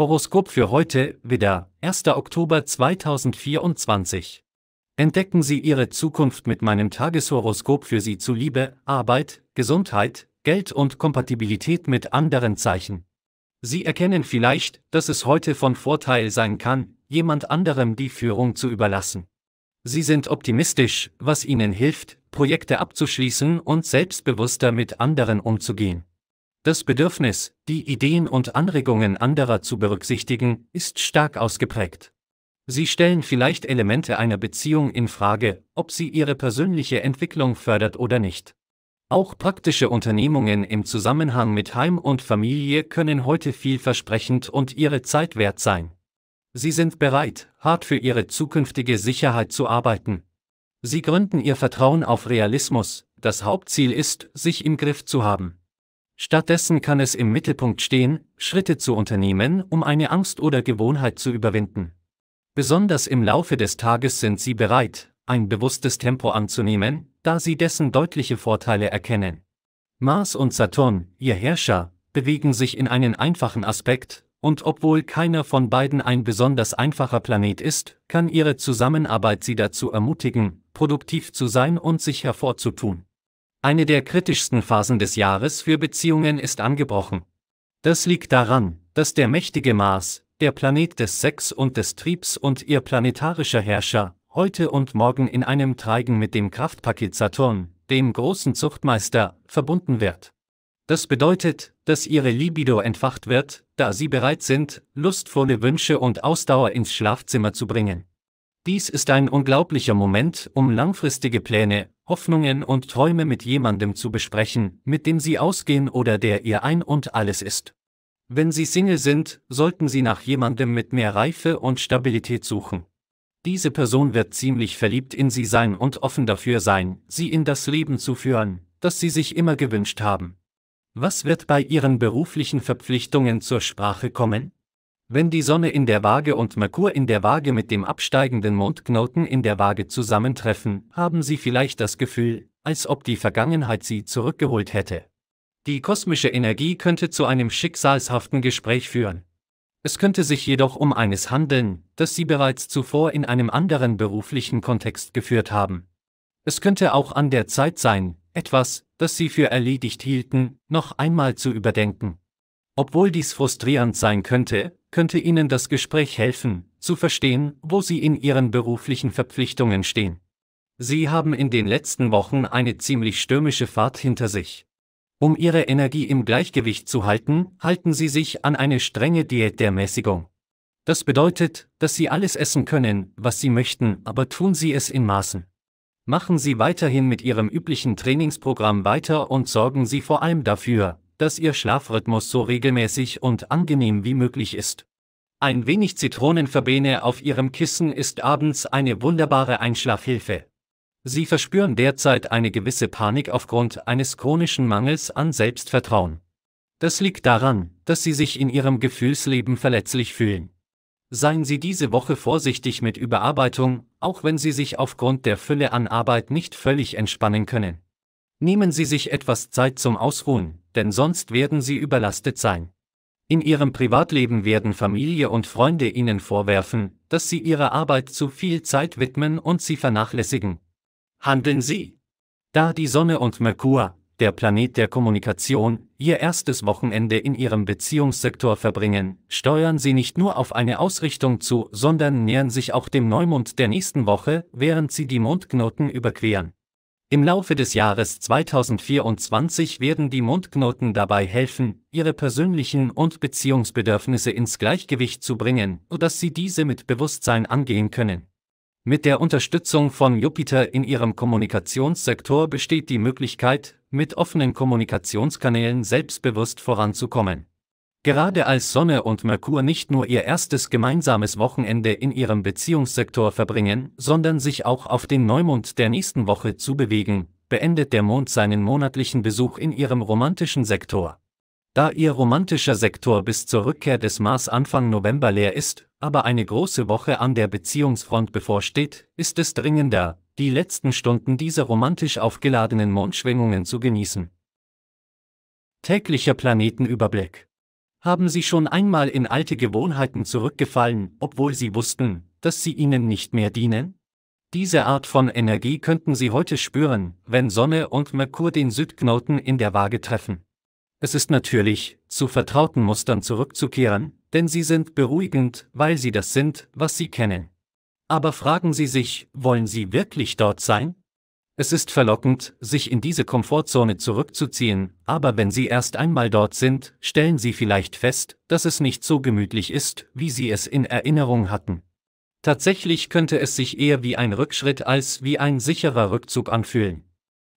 Horoskop für heute, wieder 1. Oktober 2024. Entdecken Sie Ihre Zukunft mit meinem Tageshoroskop für Sie zu Liebe, Arbeit, Gesundheit, Geld und Kompatibilität mit anderen Zeichen. Sie erkennen vielleicht, dass es heute von Vorteil sein kann, jemand anderem die Führung zu überlassen. Sie sind optimistisch, was Ihnen hilft, Projekte abzuschließen und selbstbewusster mit anderen umzugehen. Das Bedürfnis, die Ideen und Anregungen anderer zu berücksichtigen, ist stark ausgeprägt. Sie stellen vielleicht Elemente einer Beziehung in Frage, ob sie ihre persönliche Entwicklung fördert oder nicht. Auch praktische Unternehmungen im Zusammenhang mit Heim und Familie können heute vielversprechend und ihre Zeit wert sein. Sie sind bereit, hart für ihre zukünftige Sicherheit zu arbeiten. Sie gründen ihr Vertrauen auf Realismus, das Hauptziel ist, sich im Griff zu haben. Stattdessen kann es im Mittelpunkt stehen, Schritte zu unternehmen, um eine Angst oder Gewohnheit zu überwinden. Besonders im Laufe des Tages sind sie bereit, ein bewusstes Tempo anzunehmen, da sie dessen deutliche Vorteile erkennen. Mars und Saturn, ihr Herrscher, bewegen sich in einen einfachen Aspekt, und obwohl keiner von beiden ein besonders einfacher Planet ist, kann ihre Zusammenarbeit sie dazu ermutigen, produktiv zu sein und sich hervorzutun. Eine der kritischsten Phasen des Jahres für Beziehungen ist angebrochen. Das liegt daran, dass der mächtige Mars, der Planet des Sex und des Triebs und ihr planetarischer Herrscher, heute und morgen in einem Treigen mit dem Kraftpaket Saturn, dem großen Zuchtmeister, verbunden wird. Das bedeutet, dass ihre Libido entfacht wird, da sie bereit sind, lustvolle Wünsche und Ausdauer ins Schlafzimmer zu bringen. Dies ist ein unglaublicher Moment, um langfristige Pläne, Hoffnungen und Träume mit jemandem zu besprechen, mit dem Sie ausgehen oder der Ihr Ein und alles ist. Wenn Sie Single sind, sollten Sie nach jemandem mit mehr Reife und Stabilität suchen. Diese Person wird ziemlich verliebt in Sie sein und offen dafür sein, Sie in das Leben zu führen, das Sie sich immer gewünscht haben. Was wird bei Ihren beruflichen Verpflichtungen zur Sprache kommen? Wenn die Sonne in der Waage und Merkur in der Waage mit dem absteigenden Mondknoten in der Waage zusammentreffen, haben Sie vielleicht das Gefühl, als ob die Vergangenheit Sie zurückgeholt hätte. Die kosmische Energie könnte zu einem schicksalshaften Gespräch führen. Es könnte sich jedoch um eines handeln, das Sie bereits zuvor in einem anderen beruflichen Kontext geführt haben. Es könnte auch an der Zeit sein, etwas, das Sie für erledigt hielten, noch einmal zu überdenken. Obwohl dies frustrierend sein könnte, könnte Ihnen das Gespräch helfen, zu verstehen, wo Sie in Ihren beruflichen Verpflichtungen stehen. Sie haben in den letzten Wochen eine ziemlich stürmische Fahrt hinter sich. Um Ihre Energie im Gleichgewicht zu halten, halten Sie sich an eine strenge Diät der Mäßigung. Das bedeutet, dass Sie alles essen können, was Sie möchten, aber tun Sie es in Maßen. Machen Sie weiterhin mit Ihrem üblichen Trainingsprogramm weiter und sorgen Sie vor allem dafür, dass Ihr Schlafrhythmus so regelmäßig und angenehm wie möglich ist. Ein wenig Zitronenverbene auf Ihrem Kissen ist abends eine wunderbare Einschlafhilfe. Sie verspüren derzeit eine gewisse Panik aufgrund eines chronischen Mangels an Selbstvertrauen. Das liegt daran, dass Sie sich in Ihrem Gefühlsleben verletzlich fühlen. Seien Sie diese Woche vorsichtig mit Überarbeitung, auch wenn Sie sich aufgrund der Fülle an Arbeit nicht völlig entspannen können. Nehmen Sie sich etwas Zeit zum Ausruhen, denn sonst werden Sie überlastet sein. In Ihrem Privatleben werden Familie und Freunde Ihnen vorwerfen, dass Sie Ihrer Arbeit zu viel Zeit widmen und Sie vernachlässigen. Handeln Sie! Da die Sonne und Merkur, der Planet der Kommunikation, Ihr erstes Wochenende in Ihrem Beziehungssektor verbringen, steuern Sie nicht nur auf eine Ausrichtung zu, sondern nähern sich auch dem Neumond der nächsten Woche, während Sie die Mondknoten überqueren. Im Laufe des Jahres 2024 werden die Mundknoten dabei helfen, ihre persönlichen und Beziehungsbedürfnisse ins Gleichgewicht zu bringen, sodass sie diese mit Bewusstsein angehen können. Mit der Unterstützung von Jupiter in ihrem Kommunikationssektor besteht die Möglichkeit, mit offenen Kommunikationskanälen selbstbewusst voranzukommen. Gerade als Sonne und Merkur nicht nur ihr erstes gemeinsames Wochenende in ihrem Beziehungssektor verbringen, sondern sich auch auf den Neumond der nächsten Woche zu bewegen, beendet der Mond seinen monatlichen Besuch in ihrem romantischen Sektor. Da ihr romantischer Sektor bis zur Rückkehr des Mars Anfang November leer ist, aber eine große Woche an der Beziehungsfront bevorsteht, ist es dringender, die letzten Stunden dieser romantisch aufgeladenen Mondschwingungen zu genießen. Täglicher Planetenüberblick haben Sie schon einmal in alte Gewohnheiten zurückgefallen, obwohl Sie wussten, dass sie Ihnen nicht mehr dienen? Diese Art von Energie könnten Sie heute spüren, wenn Sonne und Merkur den Südknoten in der Waage treffen. Es ist natürlich, zu vertrauten Mustern zurückzukehren, denn sie sind beruhigend, weil sie das sind, was Sie kennen. Aber fragen Sie sich, wollen Sie wirklich dort sein? Es ist verlockend, sich in diese Komfortzone zurückzuziehen, aber wenn Sie erst einmal dort sind, stellen Sie vielleicht fest, dass es nicht so gemütlich ist, wie Sie es in Erinnerung hatten. Tatsächlich könnte es sich eher wie ein Rückschritt als wie ein sicherer Rückzug anfühlen.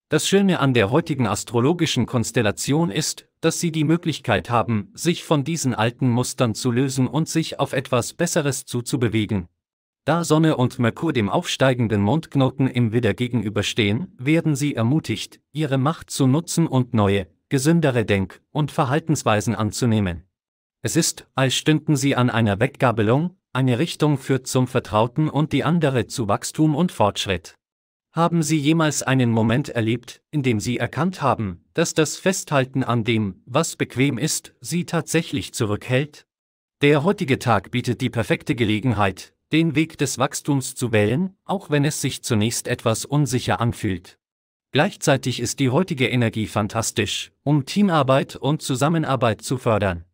Das Schöne an der heutigen astrologischen Konstellation ist, dass Sie die Möglichkeit haben, sich von diesen alten Mustern zu lösen und sich auf etwas Besseres zuzubewegen, da Sonne und Merkur dem aufsteigenden Mondknoten im Widder gegenüberstehen, werden sie ermutigt, ihre Macht zu nutzen und neue, gesündere Denk- und Verhaltensweisen anzunehmen. Es ist, als stünden sie an einer Weggabelung, eine Richtung führt zum Vertrauten und die andere zu Wachstum und Fortschritt. Haben Sie jemals einen Moment erlebt, in dem Sie erkannt haben, dass das Festhalten an dem, was bequem ist, Sie tatsächlich zurückhält? Der heutige Tag bietet die perfekte Gelegenheit, den Weg des Wachstums zu wählen, auch wenn es sich zunächst etwas unsicher anfühlt. Gleichzeitig ist die heutige Energie fantastisch, um Teamarbeit und Zusammenarbeit zu fördern.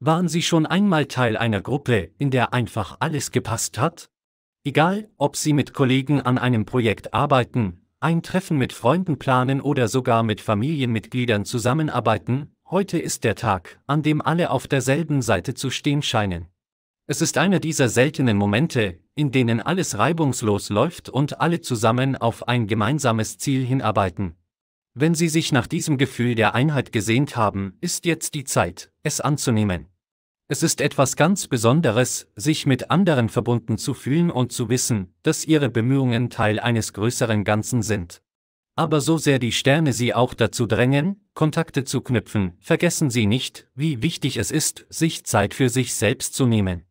Waren Sie schon einmal Teil einer Gruppe, in der einfach alles gepasst hat? Egal, ob Sie mit Kollegen an einem Projekt arbeiten, ein Treffen mit Freunden planen oder sogar mit Familienmitgliedern zusammenarbeiten, heute ist der Tag, an dem alle auf derselben Seite zu stehen scheinen. Es ist einer dieser seltenen Momente, in denen alles reibungslos läuft und alle zusammen auf ein gemeinsames Ziel hinarbeiten. Wenn Sie sich nach diesem Gefühl der Einheit gesehnt haben, ist jetzt die Zeit, es anzunehmen. Es ist etwas ganz Besonderes, sich mit anderen verbunden zu fühlen und zu wissen, dass Ihre Bemühungen Teil eines größeren Ganzen sind. Aber so sehr die Sterne Sie auch dazu drängen, Kontakte zu knüpfen, vergessen Sie nicht, wie wichtig es ist, sich Zeit für sich selbst zu nehmen.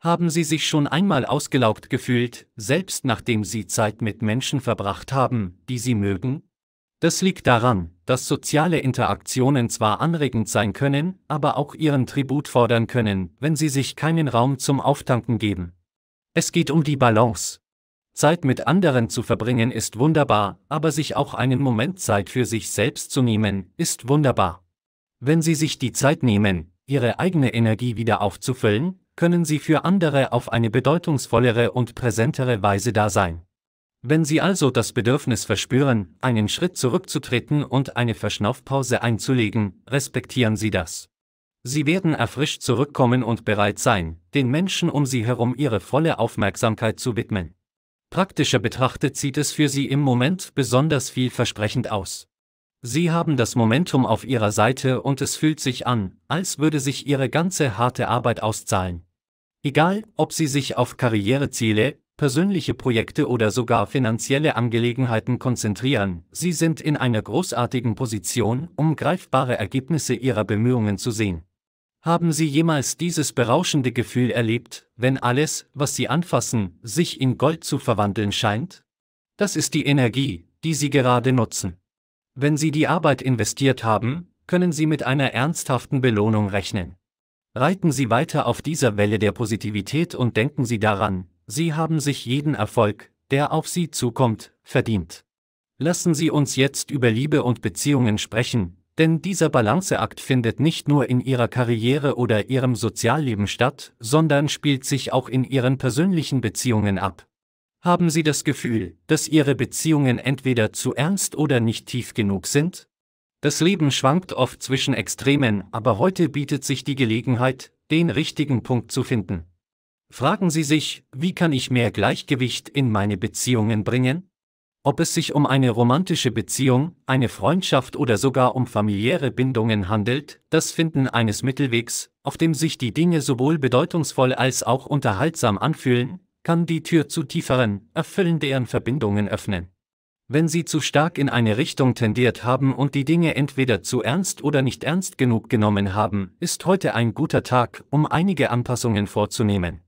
Haben Sie sich schon einmal ausgelaugt gefühlt, selbst nachdem Sie Zeit mit Menschen verbracht haben, die Sie mögen? Das liegt daran, dass soziale Interaktionen zwar anregend sein können, aber auch ihren Tribut fordern können, wenn sie sich keinen Raum zum Auftanken geben. Es geht um die Balance. Zeit mit anderen zu verbringen ist wunderbar, aber sich auch einen Moment Zeit für sich selbst zu nehmen, ist wunderbar. Wenn Sie sich die Zeit nehmen, Ihre eigene Energie wieder aufzufüllen, können sie für andere auf eine bedeutungsvollere und präsentere Weise da sein. Wenn Sie also das Bedürfnis verspüren, einen Schritt zurückzutreten und eine Verschnaufpause einzulegen, respektieren Sie das. Sie werden erfrischt zurückkommen und bereit sein, den Menschen um Sie herum Ihre volle Aufmerksamkeit zu widmen. Praktischer betrachtet sieht es für Sie im Moment besonders vielversprechend aus. Sie haben das Momentum auf Ihrer Seite und es fühlt sich an, als würde sich Ihre ganze harte Arbeit auszahlen. Egal, ob sie sich auf Karriereziele, persönliche Projekte oder sogar finanzielle Angelegenheiten konzentrieren, sie sind in einer großartigen Position, um greifbare Ergebnisse ihrer Bemühungen zu sehen. Haben Sie jemals dieses berauschende Gefühl erlebt, wenn alles, was Sie anfassen, sich in Gold zu verwandeln scheint? Das ist die Energie, die Sie gerade nutzen. Wenn Sie die Arbeit investiert haben, können Sie mit einer ernsthaften Belohnung rechnen. Reiten Sie weiter auf dieser Welle der Positivität und denken Sie daran, Sie haben sich jeden Erfolg, der auf Sie zukommt, verdient. Lassen Sie uns jetzt über Liebe und Beziehungen sprechen, denn dieser Balanceakt findet nicht nur in Ihrer Karriere oder Ihrem Sozialleben statt, sondern spielt sich auch in Ihren persönlichen Beziehungen ab. Haben Sie das Gefühl, dass Ihre Beziehungen entweder zu ernst oder nicht tief genug sind? Das Leben schwankt oft zwischen Extremen, aber heute bietet sich die Gelegenheit, den richtigen Punkt zu finden. Fragen Sie sich, wie kann ich mehr Gleichgewicht in meine Beziehungen bringen? Ob es sich um eine romantische Beziehung, eine Freundschaft oder sogar um familiäre Bindungen handelt, das Finden eines Mittelwegs, auf dem sich die Dinge sowohl bedeutungsvoll als auch unterhaltsam anfühlen, kann die Tür zu tieferen, erfüllenderen Verbindungen öffnen. Wenn sie zu stark in eine Richtung tendiert haben und die Dinge entweder zu ernst oder nicht ernst genug genommen haben, ist heute ein guter Tag, um einige Anpassungen vorzunehmen.